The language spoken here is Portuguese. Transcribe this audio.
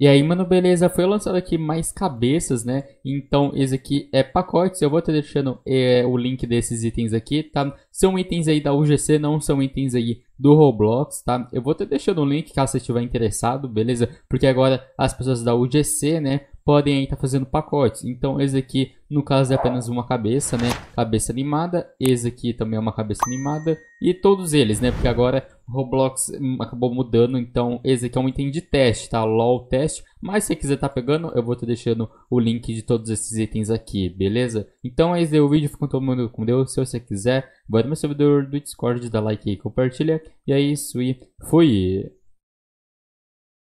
E aí, mano, beleza, foi lançado aqui mais cabeças, né? Então, esse aqui é pacotes, eu vou estar deixando é, o link desses itens aqui, tá? São itens aí da UGC, não são itens aí do Roblox, tá? Eu vou estar deixando o link caso você estiver interessado, beleza? Porque agora as pessoas da UGC, né, podem estar tá fazendo pacotes. Então, esse aqui, no caso, é apenas uma cabeça, né? Cabeça animada. Esse aqui também é uma cabeça animada. E todos eles, né? Porque agora Roblox hum, acabou mudando. Então, esse aqui é um item de teste, tá? LOL teste. Mas se você quiser estar tá pegando, eu vou estar tá deixando o link de todos esses itens aqui, beleza? Então, é o vídeo. Ficou todo mundo com Deus. Se você quiser, vai no meu servidor do Discord, dá like e compartilha. E é isso. E fui!